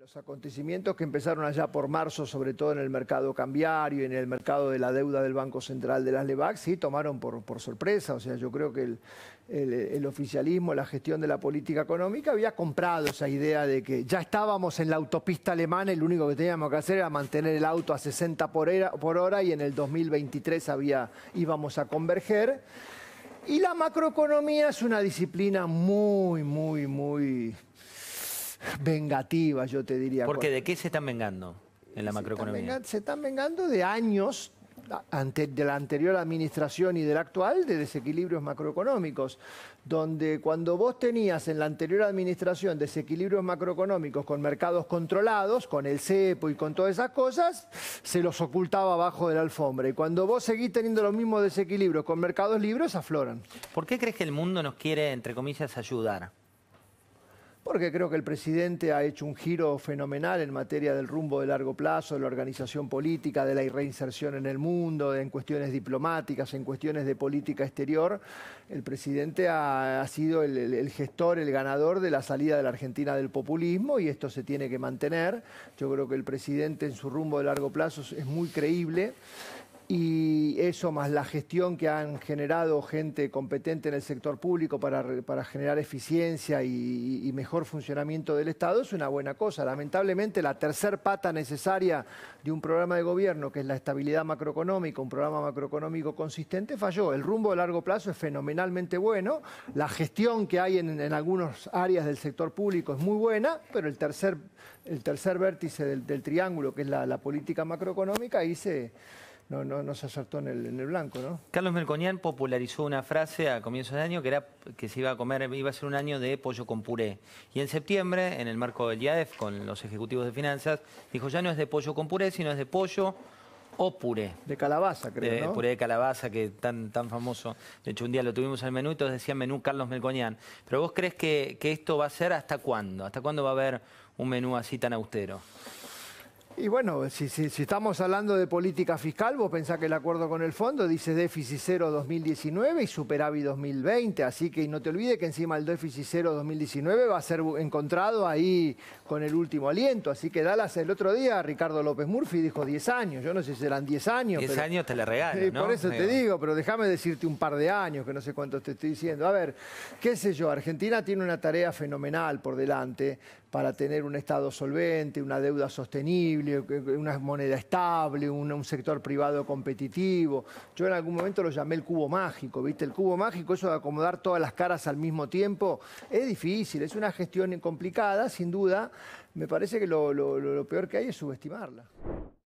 Los acontecimientos que empezaron allá por marzo, sobre todo en el mercado cambiario y en el mercado de la deuda del Banco Central de las LEVAC, sí tomaron por, sorpresa. O sea, yo creo que el, oficialismo, la gestión de la política económica había comprado esa idea de que ya estábamos en la autopista alemana y lo único que teníamos que hacer era mantener el auto a 60 por hora, y en el 2023 había, íbamos a converger. Y la macroeconomía es una disciplina muy, muy, muy vengativas, yo te diría. Porque ¿de qué se están vengando en la macroeconomía? se están vengando de años antes de la anterior administración y del actual de desequilibrios macroeconómicos, donde cuando vos tenías en la anterior administración desequilibrios macroeconómicos con mercados controlados, con el cepo y con todas esas cosas, se los ocultaba abajo de la alfombra. Y cuando vos seguís teniendo los mismos desequilibrios con mercados libres, afloran. ¿Por qué crees que el mundo nos quiere, entre comillas, ayudar? porque creo que el presidente ha hecho un giro fenomenal en materia del rumbo de largo plazo, de la organización política, de la reinserción en el mundo, en cuestiones diplomáticas, en cuestiones de política exterior. El presidente ha, sido el, gestor, el ganador de la salida de la Argentina del populismo y esto se tiene que mantener. Yo creo que el presidente en su rumbo de largo plazo es muy creíble y eso más la gestión que han generado gente competente en el sector público para, generar eficiencia y, mejor funcionamiento del Estado es una buena cosa. Lamentablemente la tercer pata necesaria de un programa de gobierno, que es la estabilidad macroeconómica, un programa macroeconómico consistente, falló. El rumbo a largo plazo es fenomenalmente bueno, la gestión que hay en, algunas áreas del sector público es muy buena, pero el tercer, vértice del, triángulo, que es la, la política macroeconómica, ahí se no, se acertó en el, blanco, ¿no? Carlos Melconian popularizó una frase a comienzos de año que era que se iba a comer, iba a ser un año de pollo con puré. Y en septiembre, en el marco del IADEF con los ejecutivos de finanzas, dijo ya no es de pollo con puré, sino es de pollo o puré. De calabaza, creo, Puré de calabaza, que tan, tan famoso. De hecho, un día lo tuvimos al menú y todos decían menú Carlos Melconian. Pero vos crees que esto va a ser hasta cuándo? ¿Hasta cuándo va a haber un menú así tan austero? Y bueno, si, estamos hablando de política fiscal, vos pensás que el acuerdo con el fondo dice déficit cero 2019 y superávit 2020, así que no te olvides que encima el déficit cero 2019 va a ser encontrado ahí con el último aliento, así que Dallas el otro día, Ricardo López Murphy dijo 10 años, yo no sé si serán 10 años. 10 años te le regalan, Por eso te digo, pero déjame decirte un par de años, que no sé cuántos te estoy diciendo. A ver, qué sé yo, Argentina tiene una tarea fenomenal por delante, para tener un Estado solvente, una deuda sostenible, una moneda estable, un, sector privado competitivo. Yo en algún momento lo llamé el cubo mágico, ¿viste? El cubo mágico, eso de acomodar todas las caras al mismo tiempo, es difícil, es una gestión complicada, sin duda. Me parece que lo peor que hay es subestimarla.